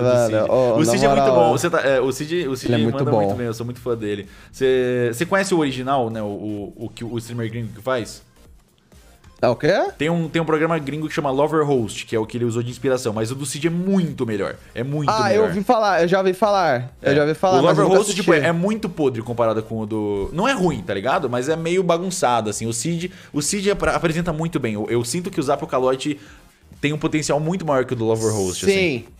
Tá Velho, oh, o Cid é muito bom. Você tá, é, o Cid, o Cid é muito manda bom. muito bem, eu sou muito fã dele. Você, você conhece o original, né? O, o, o, o streamer gringo faz? É o quê? Tem um, tem um programa gringo que chama Lover Host, que é o que ele usou de inspiração, mas o do Cid é muito melhor. É muito ah, melhor. Ah, eu ouvi falar, eu já ouvi falar. É. Eu já ouvi falar. O Lover Host, tipo, é, é, muito podre comparado com o do. Não é ruim, tá ligado? Mas é meio bagunçado, assim. O Cid, o Cid apresenta muito bem. Eu, eu sinto que o Zap o Calote tem um potencial muito maior que o do Lover Host, Sim. Assim.